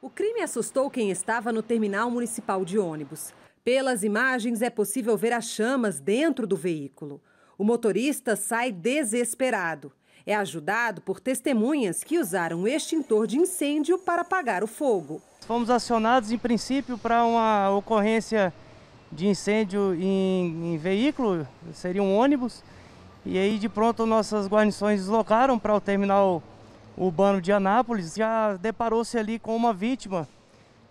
O crime assustou quem estava no terminal municipal de ônibus. Pelas imagens é possível ver as chamas dentro do veículo. O motorista sai desesperado. É ajudado por testemunhas que usaram o extintor de incêndio para apagar o fogo. Fomos acionados, em princípio, para uma ocorrência de incêndio em, em veículo, seria um ônibus. E aí, de pronto, nossas guarnições deslocaram para o terminal urbano de Anápolis, já deparou-se ali com uma vítima.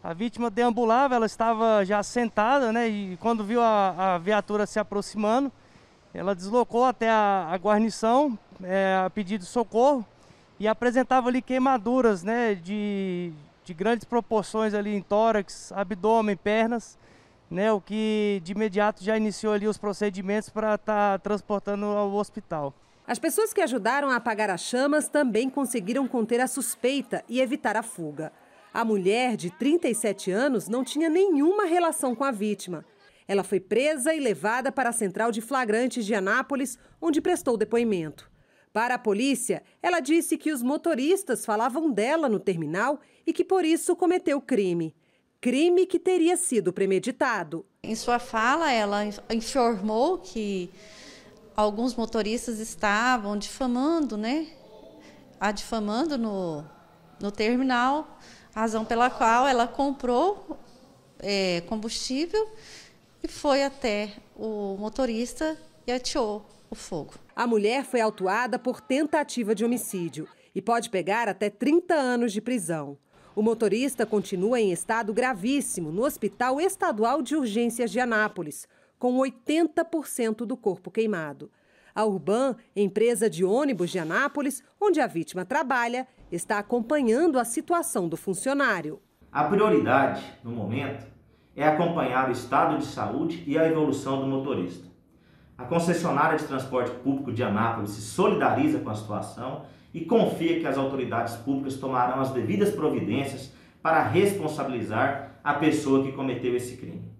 A vítima deambulava, ela estava já sentada, né? E quando viu a, a viatura se aproximando, ela deslocou até a, a guarnição é, a pedido de socorro e apresentava ali queimaduras, né? De, de grandes proporções ali em tórax, abdômen, pernas, né? O que de imediato já iniciou ali os procedimentos para estar tá transportando ao hospital. As pessoas que ajudaram a apagar as chamas também conseguiram conter a suspeita e evitar a fuga. A mulher, de 37 anos, não tinha nenhuma relação com a vítima. Ela foi presa e levada para a central de flagrantes de Anápolis, onde prestou depoimento. Para a polícia, ela disse que os motoristas falavam dela no terminal e que por isso cometeu crime. Crime que teria sido premeditado. Em sua fala, ela informou que alguns motoristas estavam difamando, né? A difamando no, no terminal, razão pela qual ela comprou é, combustível e foi até o motorista e ateou o fogo. A mulher foi autuada por tentativa de homicídio e pode pegar até 30 anos de prisão. O motorista continua em estado gravíssimo no Hospital Estadual de Urgências de Anápolis com 80% do corpo queimado. A Urban, empresa de ônibus de Anápolis, onde a vítima trabalha, está acompanhando a situação do funcionário. A prioridade, no momento, é acompanhar o estado de saúde e a evolução do motorista. A concessionária de transporte público de Anápolis se solidariza com a situação e confia que as autoridades públicas tomarão as devidas providências para responsabilizar a pessoa que cometeu esse crime.